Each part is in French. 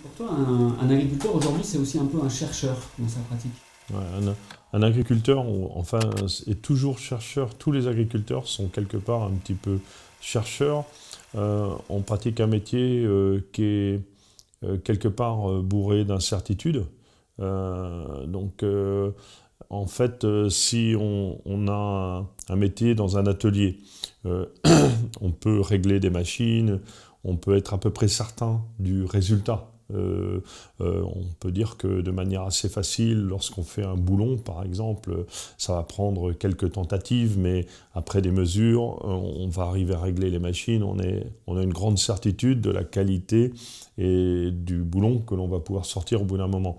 Pour toi, un, agriculteur aujourd'hui, c'est aussi un peu un chercheur dans sa pratique un, agriculteur, enfin, est toujours chercheur. Tous les agriculteurs sont quelque part un petit peu chercheurs. Euh, on pratique un métier euh, qui est euh, quelque part bourré d'incertitudes. donc, en fait, si on, a un, métier dans un atelier, on peut régler des machines, on peut être à peu près certain du résultat. Euh, euh, on peut dire que de manière assez facile, lorsqu'on fait un boulon, par exemple, ça va prendre quelques tentatives, mais après des mesures, on va arriver à régler les machines. On, est, on a une grande certitude de la qualité et du boulon que l'on va pouvoir sortir au bout d'un moment.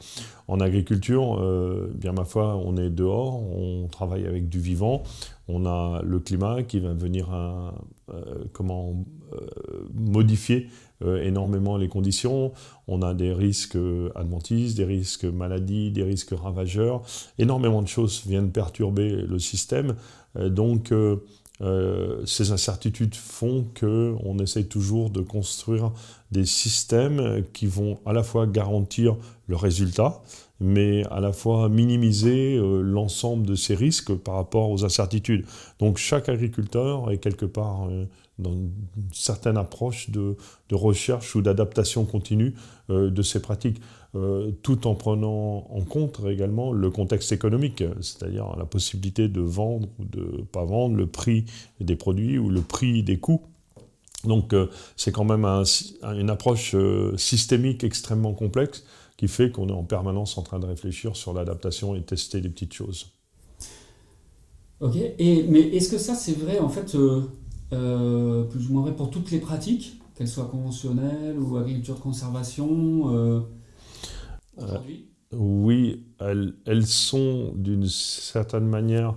En agriculture, euh, bien ma foi, on est dehors, on travaille avec du vivant, on a le climat qui va venir comment, modifier euh, énormément les conditions. On a des risques euh, adventices, des risques maladies, des risques ravageurs. Énormément de choses viennent perturber le système. Euh, donc, ces incertitudes font qu'on essaye toujours de construire des systèmes qui vont à la fois garantir le résultat, mais à la fois minimiser l'ensemble de ces risques par rapport aux incertitudes. Donc chaque agriculteur est quelque part dans une certaine approche de, de recherche ou d'adaptation continue euh, de ces pratiques, euh, tout en prenant en compte également le contexte économique, c'est-à-dire la possibilité de vendre ou de pas vendre, le prix des produits ou le prix des coûts. Donc euh, c'est quand même une approche systémique extrêmement complexe qui fait qu'on est en permanence en train de réfléchir sur l'adaptation et tester des petites choses. Ok, et, mais est-ce que ça c'est vrai en fait euh, plus ou moins vrai pour toutes les pratiques, qu'elles soient conventionnelles ou agriculture de conservation euh, euh, aujourd'hui Oui, elles, sont d'une certaine manière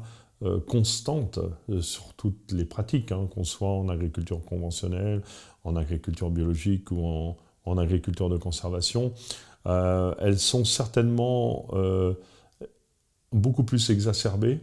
constantes sur toutes les pratiques, hein, qu'on soit en agriculture conventionnelle, en agriculture biologique ou en, agriculture de conservation. elles sont certainement beaucoup plus exacerbées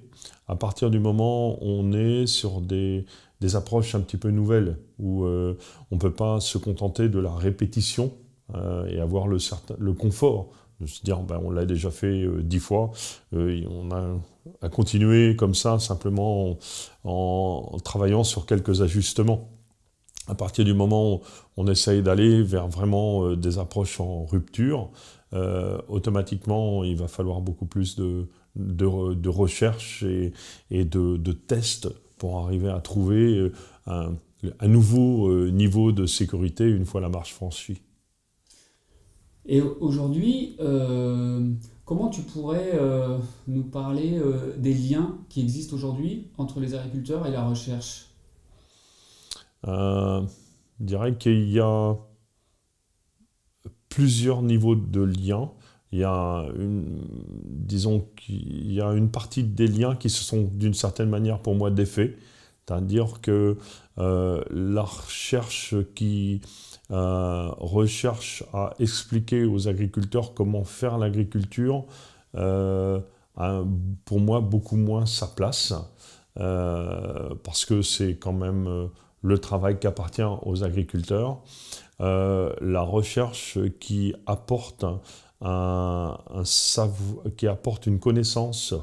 à partir du moment où on est sur des, des approches un petit peu nouvelles, où euh, on ne peut pas se contenter de la répétition euh, et avoir le, certain, le confort de se dire ben, on l'a déjà fait euh, dix fois, on a à comme ça simplement en, travaillant sur quelques ajustements à partir du moment où on essaye d'aller vers vraiment des approches en rupture, automatiquement, il va falloir beaucoup plus de, de, recherche et, de tests pour arriver à trouver euh, un, nouveau euh, niveau de sécurité une fois la marche franchie. Et aujourd'hui, euh, comment tu pourrais nous parler des liens qui existent aujourd'hui entre les agriculteurs et la recherche Je dirais qu'il y a plusieurs niveaux de liens il y a une, disons qu'il y a une partie des liens qui se sont d'une certaine manière pour moi défaits. C'est-à-dire que euh, la recherche qui euh, recherche à expliquer aux agriculteurs comment faire l'agriculture euh, a pour moi beaucoup moins sa place, parce que c'est quand même le travail qui appartient aux agriculteurs. la recherche qui apporte un, qui apporte une connaissance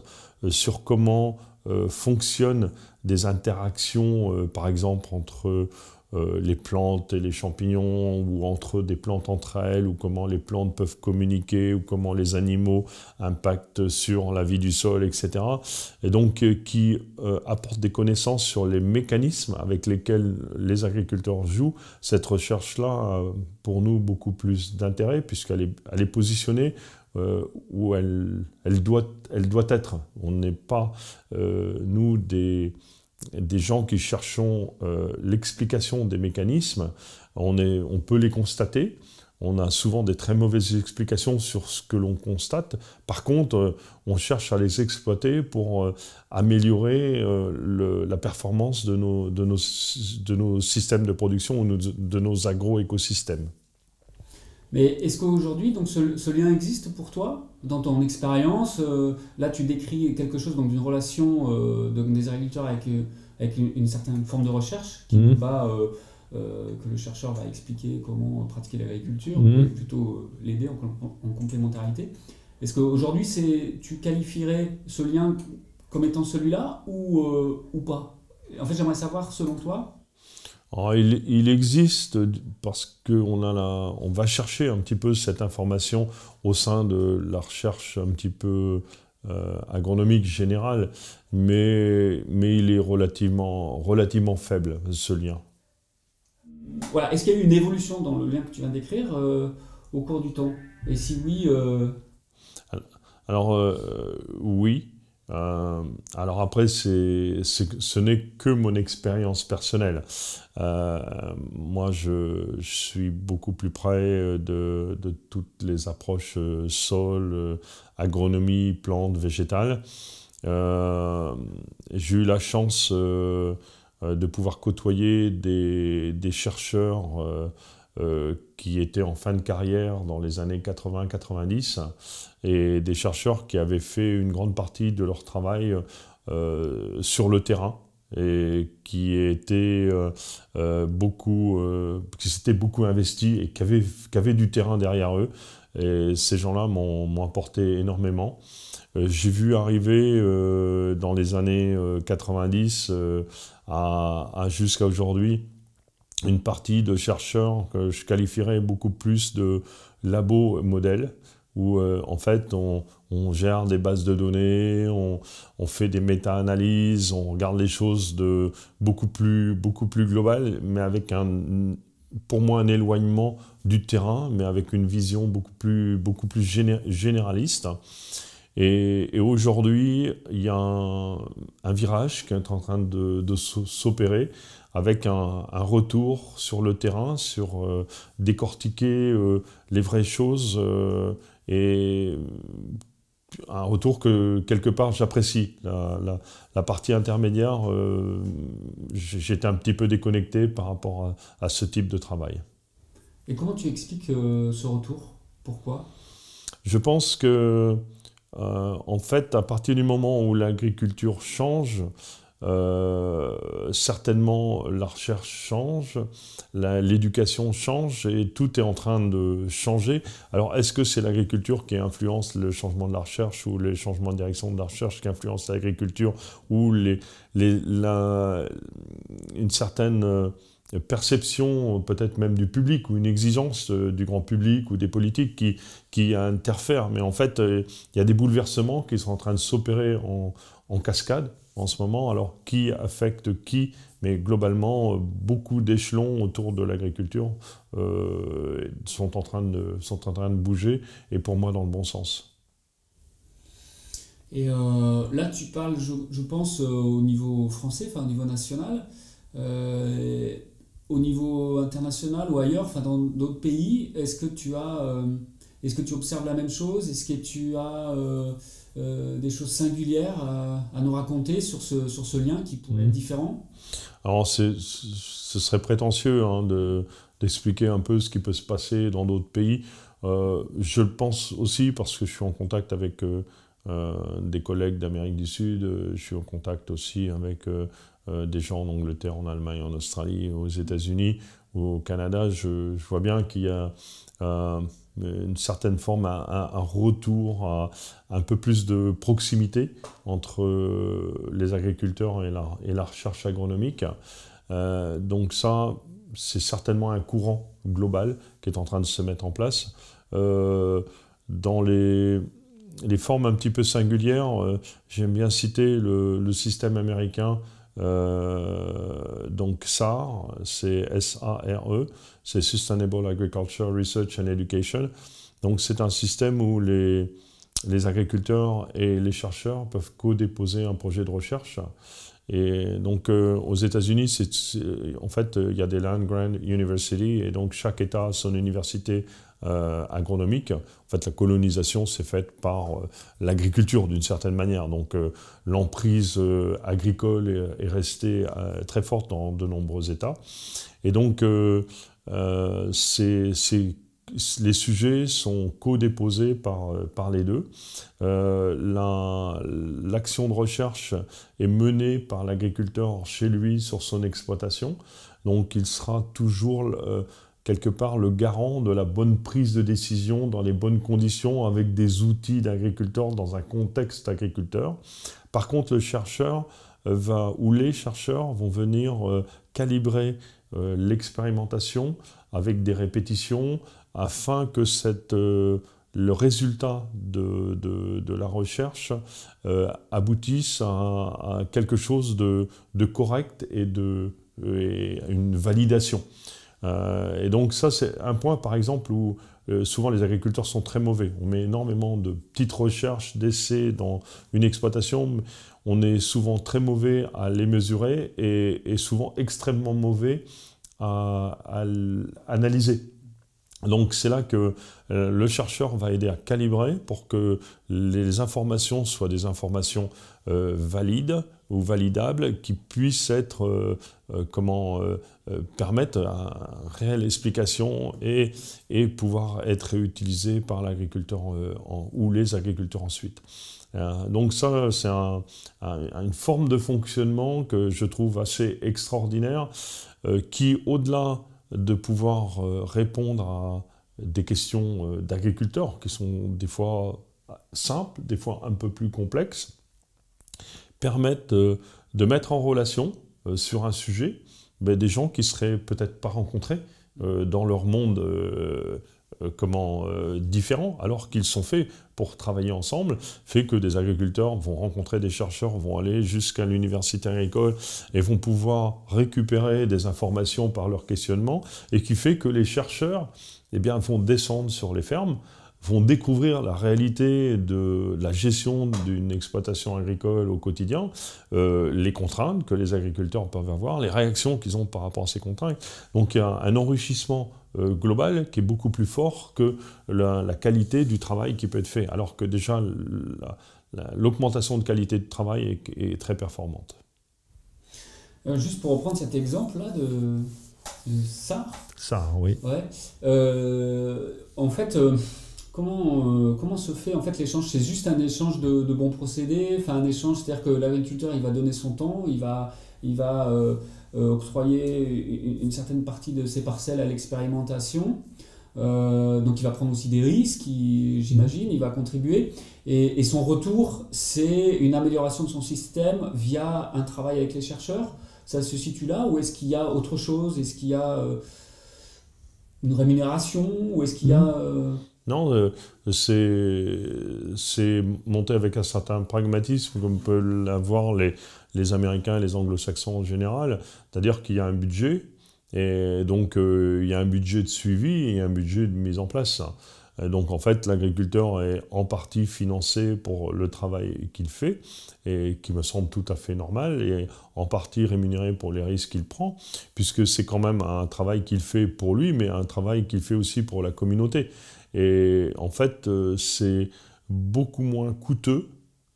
euh, sur comment euh, fonctionnent des interactions, euh, par exemple, entre euh, les plantes et les champignons, ou entre des plantes entre elles, ou comment les plantes peuvent communiquer, ou comment les animaux impactent sur la vie du sol, etc. Et donc euh, qui euh, apporte des connaissances sur les mécanismes avec lesquels les agriculteurs jouent. Cette recherche-là, pour nous, beaucoup plus d'intérêt, puisqu'elle est, elle est positionnée où elle, doit, être. On n'est pas, nous, des, des gens qui cherchent euh, l'explication des mécanismes, on, peut les constater. On a souvent des très mauvaises explications sur ce que l'on constate. Par contre, euh, on cherche à les exploiter pour euh, améliorer la performance de nos, de nos, systèmes de production ou de nos agroécosystèmes. Mais est-ce qu'aujourd'hui, donc ce, lien existe pour toi dans ton expérience euh, Là, tu décris quelque chose donc d'une relation euh, des agriculteurs avec, euh, avec une, certaine forme de recherche qui ne mhm. va que le chercheur va expliquer comment pratiquer l'agriculture, mmh. plutôt l'aider en, complémentarité. Est-ce qu'aujourd'hui, c'est, tu qualifierais ce lien comme étant celui-là ou, ou pas En fait, j'aimerais savoir, selon toi, ah, il, existe parce qu'on on va chercher un petit peu cette information au sein de la recherche un petit peu euh, agronomique générale, mais, il est relativement, relativement faible ce lien. Voilà. Est-ce qu'il y a eu une évolution dans le lien que tu viens d'écrire euh, au cours du temps Et si oui. Euh, alors oui. Euh, alors après, c'est, ce n'est que mon expérience personnelle. Euh, moi, je, suis beaucoup plus près euh, de, toutes les approches sol, agronomie, plantes, végétales. j'ai eu la chance de pouvoir côtoyer des chercheurs euh, qui étaient en fin de carrière dans les années 80-90 et des chercheurs qui avaient fait une grande partie de leur travail euh, sur le terrain et qui étaient euh, beaucoup qui s'étaient beaucoup investis et qui avaient, qui du terrain derrière eux et ces gens-là m'ont apporté énormément j'ai vu arriver dans les années 90 à jusqu'à aujourd'hui une partie de chercheurs que je qualifierais beaucoup plus de labo modèle, où euh, en fait on, gère des bases de données, on, fait des méta-analyses, on regarde les choses de beaucoup plus, beaucoup plus global, mais avec un, pour moi un éloignement du terrain, mais avec une vision beaucoup plus, beaucoup plus généraliste. Et, aujourd'hui, il y a un, virage qui est en train de, de s'opérer avec un, retour sur le terrain, sur euh, décortiquer euh, les vraies choses euh, et un retour que quelque part j'apprécie. La, partie intermédiaire, j'étais un petit peu déconnecté par rapport à, à, ce type de travail. Et comment tu expliques ce retour Pourquoi Je pense que, en fait, à partir du moment où l'agriculture change, euh, certainement, la recherche change, l'éducation change et tout est en train de changer. Alors, est-ce que c'est l'agriculture qui influence le changement de la recherche ou les changements de direction de la recherche qui influencent l'agriculture ou les, une certaine euh, perception peut-être même du public ou une exigence euh, du grand public ou des politiques qui, qui interfèrent. Mais en fait, il y a des bouleversements qui sont en train de s'opérer en cascade en ce moment, alors qui affecte qui, mais globalement, euh, beaucoup d'échelons autour de l'agriculture euh, sont, en train de, sont en train de bouger, et pour moi dans le bon sens. Et euh, là, tu parles, je, pense, au niveau français, enfin au niveau national, au niveau international ou ailleurs, enfin dans d'autres pays, est-ce que tu as est-ce que tu observes la même chose Est-ce que tu as euh, euh, des choses singulières à, nous raconter sur ce, sur ce lien qui pourrait être mhm. différent Alors, ce serait prétentieux hein, d'expliquer un peu ce qui peut se passer dans d'autres pays. Euh, je le pense aussi parce que je suis en contact avec des collègues d'Amérique du Sud, je suis en contact aussi avec des gens en Angleterre, en Allemagne, en Australie, aux États-Unis, au Canada. je vois bien qu'il y a euh, une certaine forme, un, retour à un peu plus de proximité entre euh, les agriculteurs et la, recherche agronomique. Euh, donc ça, c'est certainement un courant global qui est en train de se mettre en place. dans les, formes un petit peu singulières, j'aime bien citer le système américain euh, donc ça c'est S-A-R-E, c'est Sustainable Agriculture Research and Education. Donc c'est un système où les, les agriculteurs et les chercheurs peuvent co-déposer un projet de recherche. Et donc euh, aux États-Unis, en fait, il y a des land grant universities et donc chaque État a son université euh, agronomique. En fait, la colonisation s'est faite par euh, l'agriculture d'une certaine manière. Donc, euh, l'emprise agricole est, restée très forte dans de nombreux États. Et donc, les sujets sont co-déposés par, les deux. L'action de recherche est menée par l'agriculteur chez lui sur son exploitation. Donc il sera toujours quelque part le garant de la bonne prise de décision dans les bonnes conditions avec des outils d'agriculteur dans un contexte agriculteur. Par contre, le chercheur euh, va, ou les chercheurs vont venir euh, calibrer euh, l'expérimentation avec des répétitions afin que le résultat de, la recherche aboutisse à, quelque chose de, correct et, de, une validation. Euh, et donc ça, c'est un point, par exemple, où euh, souvent les agriculteurs sont très mauvais. On met énormément de petites recherches, d'essais dans une exploitation. On est souvent très mauvais à les mesurer et, souvent extrêmement mauvais à analyser donc c'est là que euh, le chercheur va aider à calibrer pour que les informations soient des informations euh, valides ou validables qui puissent être euh, comment permettre une réelle explication et, et pouvoir être réutilisées par l'agriculteur ou les agriculteurs ensuite. Donc ça, c'est une forme de fonctionnement que je trouve assez extraordinaire, qui au-delà de pouvoir euh, répondre à des questions euh, d'agriculteurs qui sont des fois simples, des fois un peu plus complexes, permettent euh, de, mettre en relation sur un sujet ben, des gens qui seraient peut-être pas rencontrés dans leur monde euh, comment, euh, différents, alors qu'ils sont faits pour travailler ensemble, fait que des agriculteurs vont rencontrer des chercheurs, vont aller jusqu'à l'université agricole et vont pouvoir récupérer des informations par leur questionnement, et qui fait que les chercheurs eh bien, vont descendre sur les fermes, vont découvrir la réalité de la gestion d'une exploitation agricole au quotidien, euh, les contraintes que les agriculteurs peuvent avoir, les réactions qu'ils ont par rapport à ces contraintes. Donc il y a un enrichissement euh, global qui est beaucoup plus fort que la, qualité du travail qui peut être fait, alors que déjà l'augmentation de qualité de travail est, très performante. Euh, juste pour reprendre cet exemple-là de, de SAR. SAR, oui. Ouais. Euh, en fait, Comment, euh, comment se fait en fait l'échange C'est juste un échange de, bons procédés, enfin un échange, c'est-à-dire que l'agriculteur il va donner son temps, il va, il va euh, euh, octroyer une certaine partie de ses parcelles à l'expérimentation. donc il va prendre aussi des risques, j'imagine, il va contribuer. Et, son retour, c'est une amélioration de son système via un travail avec les chercheurs. Ça se situe là Ou est-ce qu'il y a autre chose Est-ce qu'il y a une rémunération Ou est-ce qu'il y a... Mmh. Non, euh, c'est monté avec un certain pragmatisme, comme peuvent l'avoir les, Américains et les Anglo-Saxons en général. C'est-à-dire qu'il y a un budget, et donc euh, il y a un budget de suivi et un budget de mise en place. donc en fait, l'agriculteur est en partie financé pour le travail qu'il fait, et qui me semble tout à fait normal, et en partie rémunéré pour les risques qu'il prend, puisque c'est quand même un travail qu'il fait pour lui, mais un travail qu'il fait aussi pour la communauté. Et en fait, euh, c'est beaucoup moins coûteux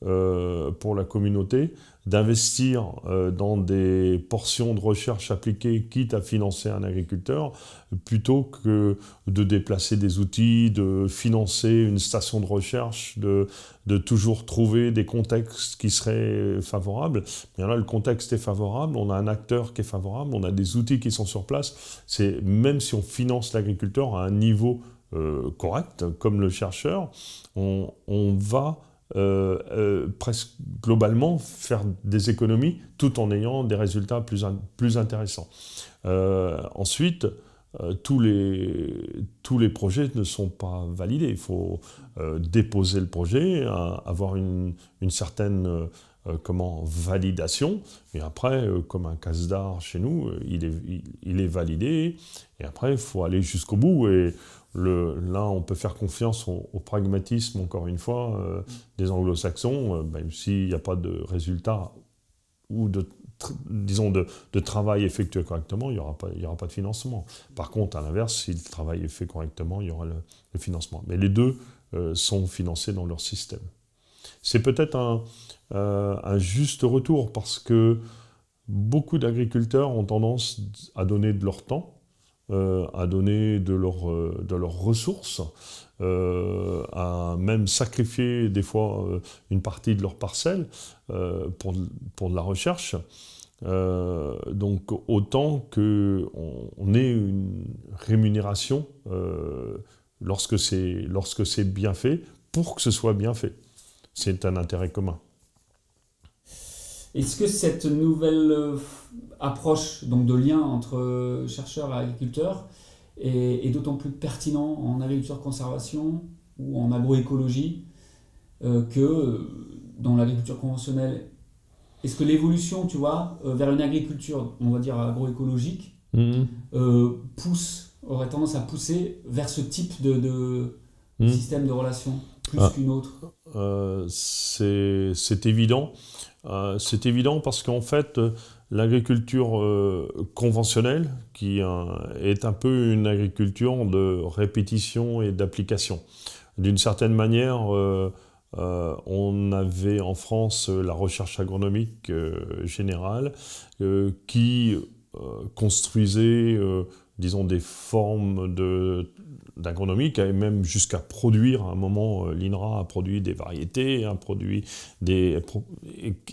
euh, pour la communauté d'investir euh, dans des portions de recherche appliquées, quitte à financer un agriculteur, plutôt que de déplacer des outils, de financer une station de recherche, de, de toujours trouver des contextes qui seraient favorables. Mais là, le contexte est favorable, on a un acteur qui est favorable, on a des outils qui sont sur place. C'est même si on finance l'agriculteur à un niveau euh, correct comme le chercheur, on, va euh, euh, presque globalement faire des économies tout en ayant des résultats plus, plus intéressants. ensuite, tous, les, tous les projets ne sont pas validés. Il faut déposer le projet, avoir une, une certaine comment, validation. Et après, comme un casse d'art chez nous, il est, il, il est validé. Et après, il faut aller jusqu'au bout. Et là, on peut faire confiance au, pragmatisme, encore une fois, euh, des anglo-saxons, euh, même s'il n'y a pas de résultat ou de, disons, de, travail effectué correctement, il n'y aura, pas, aura pas de financement. Par contre, à l'inverse, si le travail est fait correctement, il y aura le, financement. Mais les deux euh, sont financés dans leur système. C'est peut-être un, juste retour parce que beaucoup d'agriculteurs ont tendance à donner de leur temps euh, à donner de, leurs euh, de leurs ressources, euh, à même sacrifier des fois une partie de leur parcelle pour, pour de la recherche. donc autant qu'on on ait une rémunération lorsque c'est bien fait, pour que ce soit bien fait. C'est un intérêt commun. Est-ce que cette nouvelle euh, approche donc de lien entre chercheurs et agriculteurs est, d'autant plus pertinent en agriculture conservation ou en agroécologie euh, que euh, dans l'agriculture conventionnelle Est-ce que l'évolution, tu vois, vers une agriculture, on va dire agroécologique, mmh. pousse, aurait tendance à pousser vers ce type de, mmh. système de relations plus ah. qu'une autre euh, C'est évident. Euh, c'est évident parce qu'en fait, euh, l'agriculture conventionnelle, qui est un peu une agriculture de répétition et d'application. D'une certaine manière, on avait en France la recherche agronomique générale qui construisait, disons, des formes de d'agronomie qui avait même jusqu'à produire, à un moment, euh, l'INRA a produit des variétés, un produit des,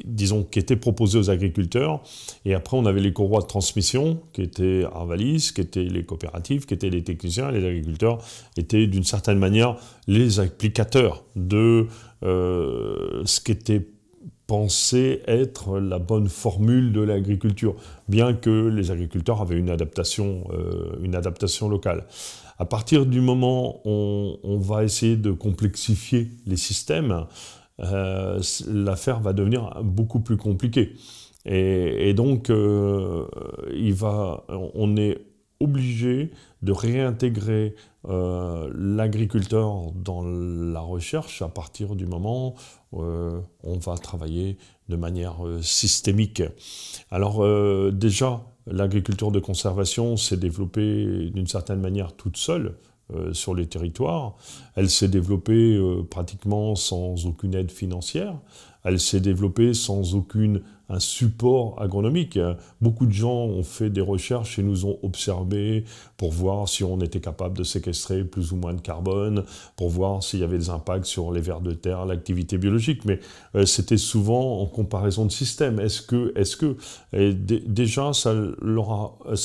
disons, qui étaient proposées aux agriculteurs. Et après, on avait les courroies de transmission, qui étaient valise qui étaient les coopératives, qui étaient les techniciens. Les agriculteurs étaient d'une certaine manière les applicateurs de euh, ce qui était pensé être la bonne formule de l'agriculture, bien que les agriculteurs avaient une adaptation, euh, une adaptation locale. À partir du moment où on, va essayer de complexifier les systèmes, euh, l'affaire va devenir beaucoup plus compliquée. Et, donc, euh, il va, on est obligé de réintégrer euh, l'agriculteur dans la recherche à partir du moment où on va travailler de manière systémique. Alors déjà, L'agriculture de conservation s'est développée d'une certaine manière toute seule euh, sur les territoires. Elle s'est développée euh, pratiquement sans aucune aide financière. Elle s'est développée sans aucune un support agronomique. Beaucoup de gens ont fait des recherches et nous ont observé pour voir si on était capable de séquestrer plus ou moins de carbone, pour voir s'il y avait des impacts sur les vers de terre, l'activité biologique. Mais euh, c'était souvent en comparaison de systèmes. Est-ce que, est-ce que, et déjà, ça,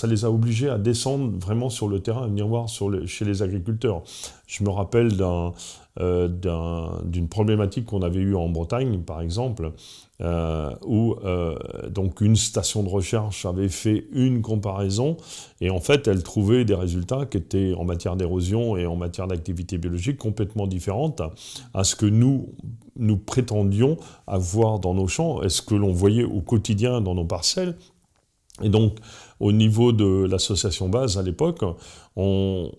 les a obligés à descendre vraiment sur le terrain, à venir voir chez les agriculteurs. Je me rappelle euh, d'une problématique qu'on avait eue en Bretagne, par exemple, euh, où euh, donc une station de recherche avait fait une comparaison et en fait elle trouvait des résultats qui étaient en matière d'érosion et en matière d'activité biologique complètement différentes à ce que nous nous prétendions avoir dans nos champs, est ce que l'on voyait au quotidien dans nos parcelles. Et donc, au niveau de l'association base à l'époque, on,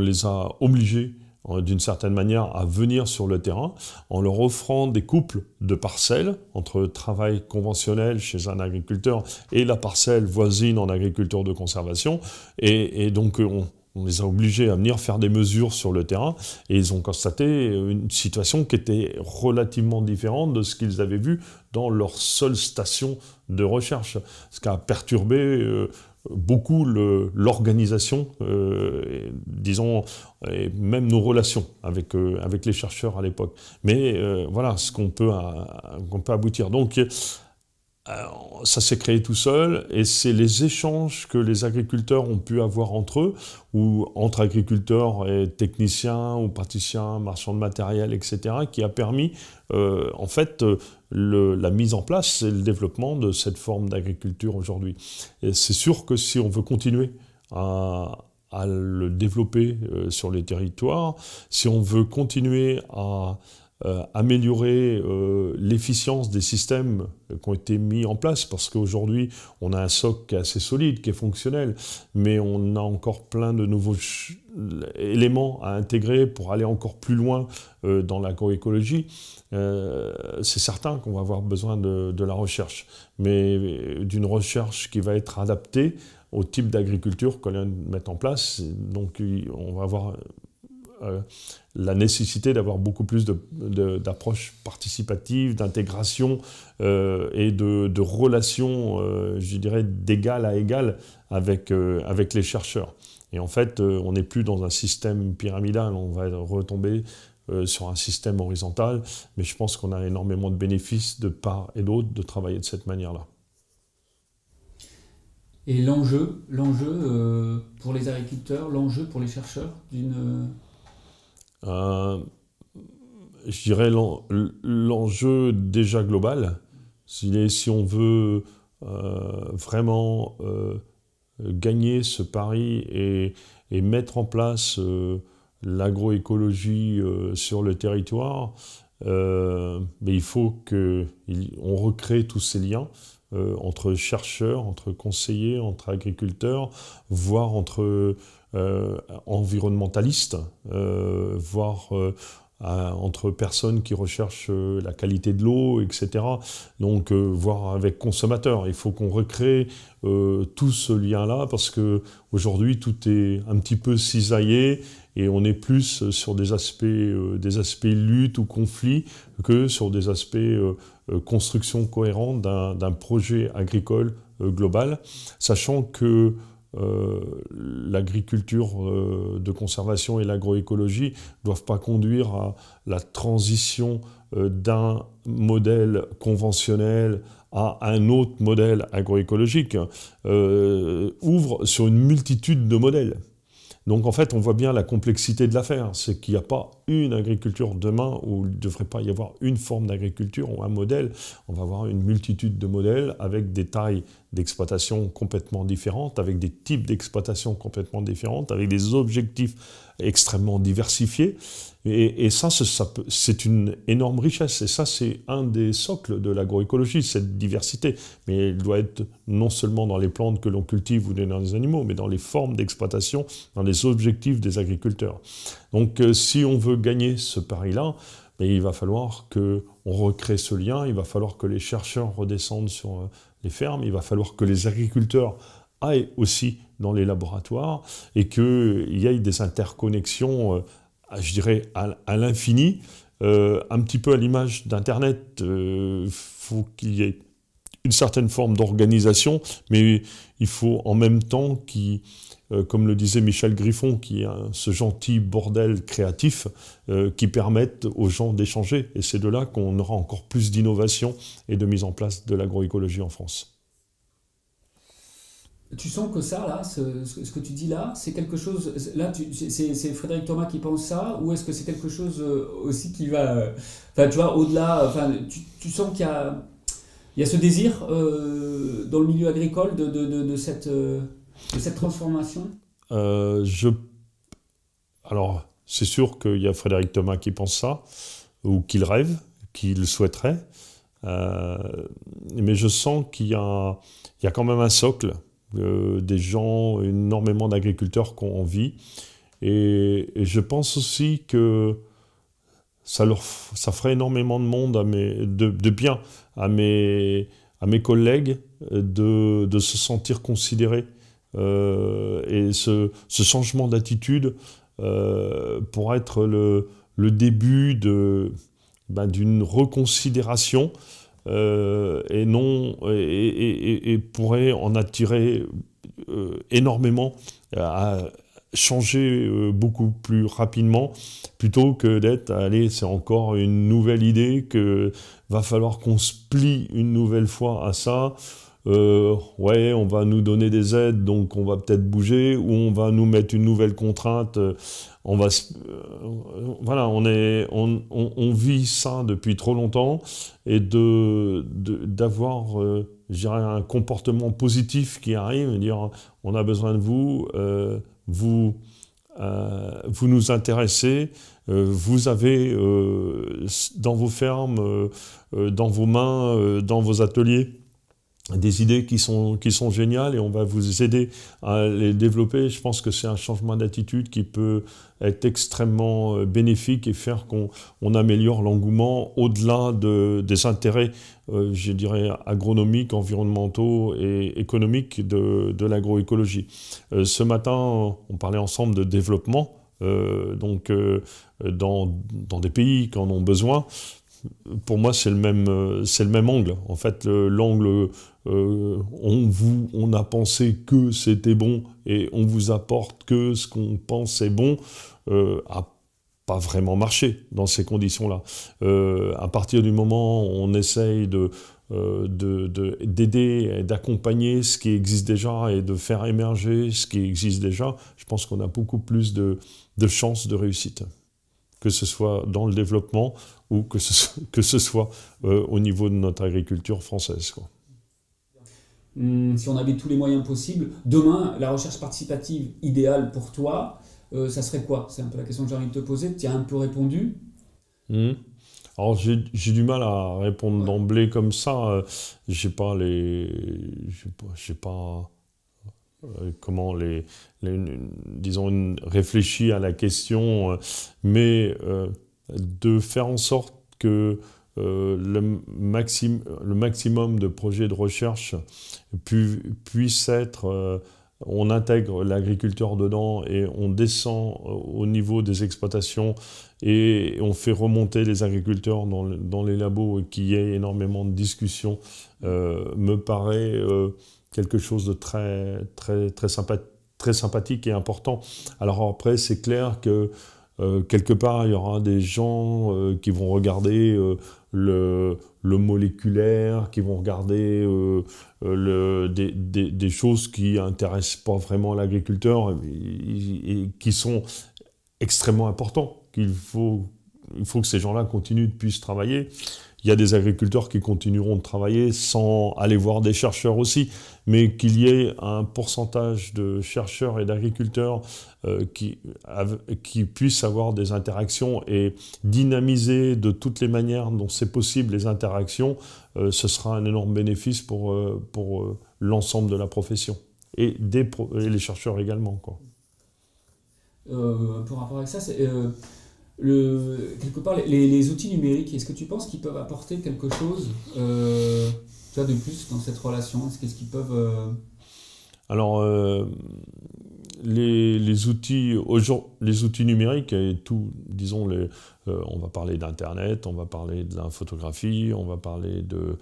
les a obligés euh, d'une certaine manière à venir sur le terrain en leur offrant des couples de parcelles entre travail conventionnel chez un agriculteur et la parcelle voisine en agriculture de conservation. et donc on, on les a obligés à venir faire des mesures sur le terrain et ils ont constaté une situation qui était relativement différente de ce qu'ils avaient vu dans leur seule station de recherche, ce qui a perturbé euh, beaucoup l'organisation, euh, disons, et même nos relations avec, euh, avec les chercheurs à l'époque. Mais voilà ce qu'on peut, peut aboutir. Donc euh, ça s'est créé tout seul et c'est les échanges que les agriculteurs ont pu avoir entre eux ou entre agriculteurs et techniciens ou praticiens, marchands de matériel, etc., qui a permis euh, en fait euh, la mise en place et le développement de cette forme d'agriculture aujourd'hui. Et c'est sûr que si on veut continuer à, le développer sur les territoires, si on veut continuer à euh, améliorer euh, l'efficience des systèmes qui ont été mis en place, parce qu'aujourd'hui, on a un soc qui est assez solide, qui est fonctionnel, mais on a encore plein de nouveaux éléments à intégrer pour aller encore plus loin euh, dans l'agroécologie. C'est certain qu'on va avoir besoin de, de la recherche, mais d'une recherche qui va être adaptée au type d'agriculture qu'on vient de mettre en place. Donc on va avoir euh, la nécessité d'avoir beaucoup plus d'approches participatives, d'intégration euh, et de, de relations, euh, je dirais, d'égal à égal avec, avec les chercheurs. Et en fait, on n'est plus dans un système pyramidal, on va retomber sur un système horizontal, mais je pense qu'on a énormément de bénéfices de part et d'autre de travailler de cette manière-là. Et l'enjeu, l'enjeu pour les agriculteurs, l'enjeu pour les chercheurs d'une euh, je dirais, l'enjeu déjà global. Si, si on veut euh, vraiment euh, gagner ce pari et, et mettre en place l'agroécologie sur le territoire, mais il faut qu'on recrée tous ces liens. entre chercheurs, entre conseillers, entre agriculteurs, voire entre euh, environnementaliste, euh, voire euh, entre personnes qui recherchent la qualité de l'eau, etc. Donc, voire avec consommateurs. Il faut qu'on recrée tout ce lien-là parce que aujourd'hui tout est un petit peu cisaillé et on est plus sur des aspects, des aspects lutte ou conflit que sur des aspects construction cohérente d'un projet agricole global, sachant que euh, l'agriculture euh, de conservation et l'agroécologie ne doivent pas conduire à la transition euh, d'un modèle conventionnel à un autre modèle agroécologique, ouvre sur une multitude de modèles. Donc en fait, on voit bien la complexité de l'affaire, c'est qu'il n'y a pas une agriculture demain où il ne devrait pas y avoir une forme d'agriculture ou un modèle. On va avoir une multitude de modèles avec des tailles d'exploitation complètement différentes, avec des types d'exploitation complètement différentes, avec des objectifs extrêmement diversifiés. Et, et ça, c'est une énorme richesse. Et ça, c'est un des socles de l'agroécologie, cette diversité. Mais elle doit être non seulement dans les plantes que l'on cultive ou dans les animaux, mais dans les formes d'exploitation, dans les objectifs des agriculteurs. Donc, euh, si on veut gagner ce pari-là, mais il va falloir qu'on recrée ce lien, il va falloir que les chercheurs redescendent sur euh, les fermes, il va falloir que les agriculteurs aillent aussi dans les laboratoires et qu'il y ait des interconnexions, euh, je dirais, à, l'infini, euh, un petit peu à l'image d'Internet. il faut qu'il y ait une certaine forme d'organisation, mais il faut en même temps qu'il euh, comme le disait Michel Griffon, qui est ce gentil bordel créatif euh, qui permette aux gens d'échanger. Et c'est de là qu'on aura encore plus d'innovation et de mise en place de l'agroécologie en France. Tu sens que ça, là, ce, que tu dis là, c'est quelque chose. Là, c'est Frédéric Thomas qui pense ça, ou est-ce que c'est quelque chose euh, aussi qui va. Enfin, tu vois, au-delà. tu, sens qu'il y a il y a ce désir dans le milieu agricole de, de, de, cette, de cette transformation euh, je... Alors, c'est sûr qu'il y a Frédéric Thomas qui pense ça, ou qu'il rêve, qu'il souhaiterait. Euh, mais je sens qu'il y, y, a quand même un socle, euh, des gens, énormément d'agriculteurs qui ont envie. Et, je pense aussi que ça, leur, ça ferait énormément de monde, à mes, de, bien à mes, à mes collègues, de se sentir considérés. Euh, et ce, changement d'attitude euh, pourrait être le, début de ben, d'une reconsidération euh, et non et, pourrait en attirer énormément à changer beaucoup plus rapidement plutôt que d'être allez c'est encore une nouvelle idée que va falloir qu'on se plie une nouvelle fois à ça euh, ouais, on va nous donner des aides, donc on va peut-être bouger, ou on va nous mettre une nouvelle contrainte. Euh, on va, euh, voilà, on est, on, vit ça depuis trop longtemps et de d'avoir, euh, un comportement positif qui arrive, dire on a besoin de vous, vous, vous nous intéressez vous avez dans vos fermes, dans vos mains, dans vos ateliers, des idées qui sont, qui sont géniales et on va vous aider à les développer. Je pense que c'est un changement d'attitude qui peut être extrêmement euh, bénéfique et faire qu'on améliore l'engouement au-delà des intérêts, euh, je dirais, agronomiques, environnementaux et économiques de, l'agroécologie. Euh, ce matin, on parlait ensemble de développement, donc dans, des pays qui en ont besoin pour moi, c'est le, même, le même angle. En fait, l'angle euh, on, vous, on a pensé que c'était bon et on vous apporte que ce qu'on pense est bon, euh, a pas vraiment marché dans ces conditions-là. Euh, à partir du moment où on essaye euh, de d'aider, et d'accompagner ce qui existe déjà et de faire émerger ce qui existe déjà, je pense qu'on a beaucoup plus de, chances de réussite, que ce soit dans le développement ou que ce, soit au niveau de notre agriculture française. Hmm, si on avait tous les moyens possibles, demain, la recherche participative idéale pour toi, euh, ça serait quoi C'est un peu la question que j'ai envie de te poser. Tu as un peu répondu. Hmm. Alors j'ai du mal à répondre d'emblée comme ça. Euh, j'ai pas les, j'ai pas, euh, comment les, disons une, réfléchi à la question, mais de faire en sorte que euh, le, le, maximum de projets de recherche puisse puissent être euh, on intègre l'agriculteur dedans et on descend euh, au niveau des exploitations et on fait remonter les agriculteurs dans, les labos et qu'il y ait énormément de discussions me paraît quelque chose de très, très, très, sympa, très, sympathique et important. Alors après, c'est clair que quelque part, il y aura des gens qui vont regarder le, moléculaire, qui vont regarder euh, euh, le, des, des, choses qui intéressent pas vraiment l'agriculteur et, qui sont extrêmement importants. Qu'il faut, il faut que ces gens-là continuent de puissent travailler il y a des agriculteurs qui continueront de travailler sans aller voir des chercheurs aussi, mais qu'il y ait un pourcentage de chercheurs et d'agriculteurs euh, qui, qui, puissent avoir des interactions et dynamiser de toutes les manières dont c'est possible les interactions, euh, ce sera un énorme bénéfice pour, euh, pour l'ensemble de la profession et, les chercheurs également. Quoi. par rapport à ça, c'est le, quelque part, les, les outils numériques, est-ce que tu penses qu'ils peuvent apporter quelque chose euh, de plus dans cette relation Est-ce qu'ils peuvent... Euh, Alors, euh, les, les, outils, les outils numériques et tout, disons, les, euh, on va parler d'Internet, on va parler de la photographie, on va parler de,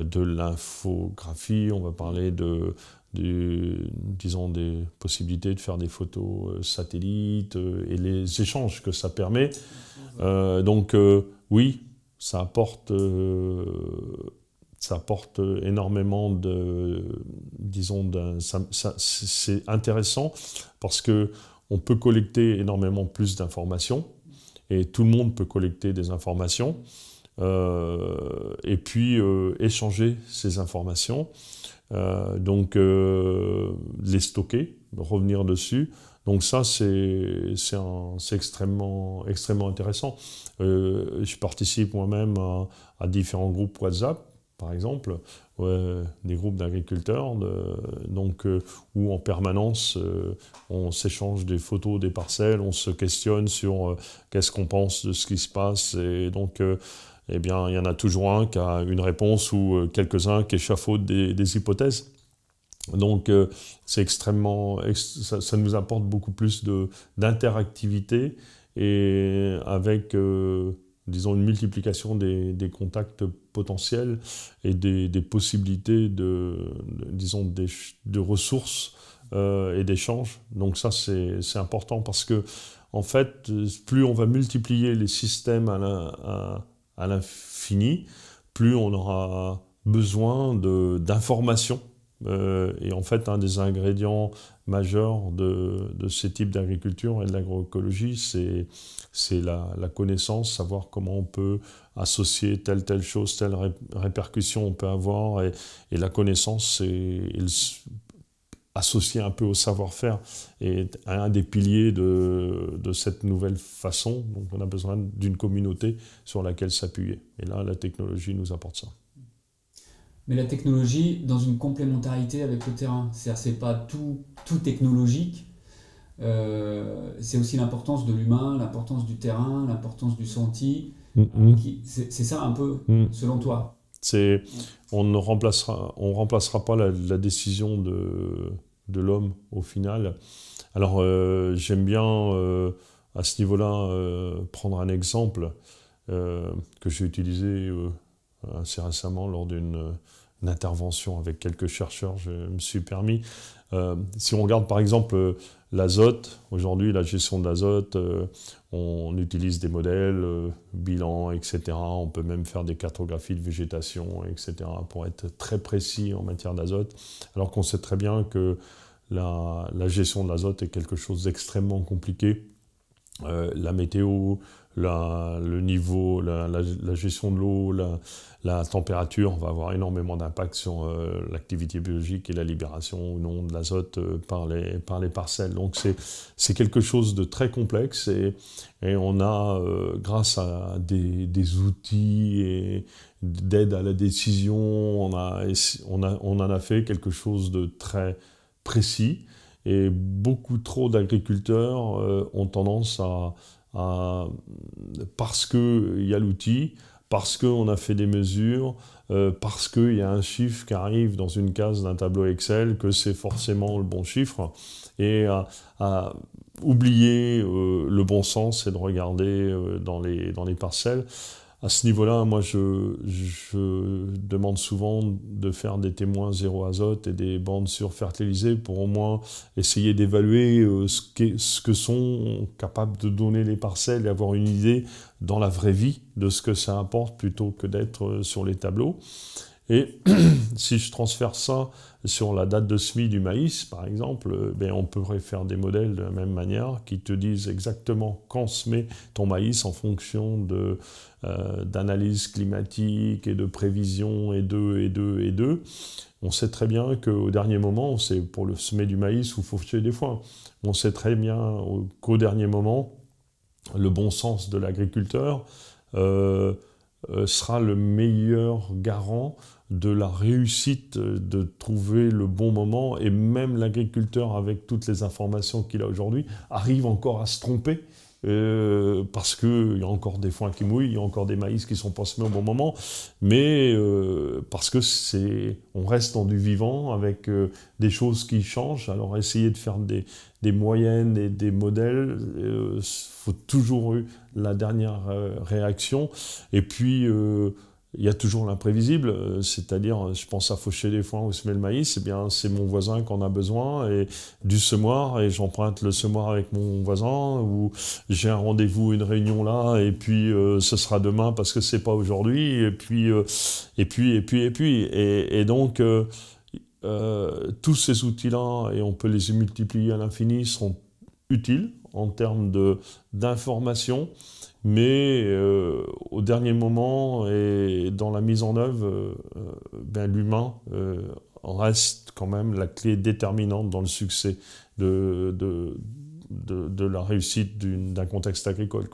de l'infographie, on va parler de, disons des possibilités de faire des photos euh, satellites euh, et les échanges que ça permet. Euh, donc oui, ça apporte, ça apporte énormément de, disons, c'est intéressant parce que on peut collecter énormément plus d'informations et tout le monde peut collecter des informations et puis échanger ces informations. Euh, donc euh, les stocker, revenir dessus. Donc ça, c'est extrêmement, extrêmement intéressant. Euh, je participe moi-même à, différents groupes WhatsApp, par exemple, des groupes d'agriculteurs, donc où en permanence on s'échange des photos des parcelles, on se questionne sur qu'est-ce qu'on pense de ce qui se passe, et donc eh bien, il y en a toujours un qui a une réponse ou euh, quelques-uns qui échafaudent des, hypothèses. Donc, euh, c'est extrêmement, ça, nous apporte beaucoup plus d'interactivité et avec, euh, disons, une multiplication des, contacts potentiels et des, possibilités de, disons, de ressources et d'échanges. Donc ça, c'est important parce que, en fait, plus on va multiplier les systèmes à, la, à à l'infini, plus on aura besoin d'informations. Euh, et en fait, un des ingrédients majeurs de, de ces types d'agriculture et de l'agroécologie, c'est la, la, connaissance, savoir comment on peut associer telle, telle chose, telle répercussion on peut avoir. Et, et la connaissance, c'est associé un peu au savoir-faire est un des piliers de, cette nouvelle façon. Donc on a besoin d'une communauté sur laquelle s'appuyer. Et là, la technologie nous apporte ça. Mais la technologie dans une complémentarité avec le terrain. C'est-à-dire c'est pas tout, tout technologique. Euh, c'est aussi l'importance de l'humain, l'importance du terrain, l'importance du senti. Mm-hmm. C'est ça un peu, mm. selon toi Mm. on ne remplacera, pas la, décision de, l'homme au final. Alors euh, j'aime bien euh, à ce niveau-là euh, prendre un exemple que j'ai utilisé assez récemment lors d'une intervention avec quelques chercheurs, je me suis permis. si on regarde par exemple l'azote, aujourd'hui la gestion de l'azote, on utilise des modèles, euh, bilans, etc. On peut même faire des cartographies de végétation, etc. pour être très précis en matière d'azote, alors qu'on sait très bien que la, gestion de l'azote est quelque chose d'extrêmement compliqué. Euh, la météo, le niveau, la, gestion de l'eau, la, température va avoir énormément d'impact sur euh, l'activité biologique et la libération ou non de l'azote euh, par, les, par les parcelles. Donc c'est quelque chose de très complexe et, et on a, euh, grâce à des, des outils et d'aide à la décision, on, a, on, a, on en a fait quelque chose de très précis. Et beaucoup trop d'agriculteurs ont tendance à, euh, parce qu'il y a l'outil, parce qu'on a fait des mesures, euh, parce qu'il y a un chiffre qui arrive dans une case d'un tableau Excel, que c'est forcément le bon chiffre. Et euh, à, oublier le bon sens et de regarder dans les parcelles à ce niveau-là, moi, je, demande souvent de faire des témoins zéro azote et des bandes surfertilisées pour au moins essayer d'évaluer euh, ce, ce, que sont capables de donner les parcelles et avoir une idée dans la vraie vie de ce que ça importe plutôt que d'être euh, sur les tableaux. Et si je transfère ça sur la date de semis du maïs, par exemple, euh, ben on pourrait faire des modèles de la même manière qui te disent exactement quand semer ton maïs en fonction de euh, d'analyse climatique et de prévision et de et de et de. On sait très bien qu'au dernier moment, c'est pour le semer du maïs faut tuer des fois. On sait très bien qu'au dernier moment, le bon sens de l'agriculteur euh, euh, sera le meilleur garant de la réussite euh, de trouver le bon moment, et même l'agriculteur, avec toutes les informations qu'il a aujourd'hui, arrive encore à se tromper. Euh, parce qu'il y a encore des foins qui mouillent, il y a encore des maïs qui sont pas semés au bon moment, mais euh, parce que c'est, on reste dans du vivant avec des choses qui changent. Alors essayer de faire des, des moyennes et des modèles, il faut toujours eu la dernière réaction. Et puis il y a toujours l'imprévisible, euh, c'est-à-dire, euh, je pense à faucher des foins ou semer le maïs, et eh bien, c'est mon voisin qu'on a besoin, et du semoir, et j'emprunte le semoir avec mon voisin, ou j'ai un rendez-vous, une réunion là, et puis euh, ce sera demain parce que c'est pas aujourd'hui, et puis, et puis, et puis, et puis, et, donc, tous ces outils-là, et on peut les multiplier à l'infini, sont utiles en termes d'information, mais euh, au dernier moment et dans la mise en œuvre, euh, euh, ben, l'humain reste quand même la clé déterminante dans le succès de, la réussite d'un contexte agricole.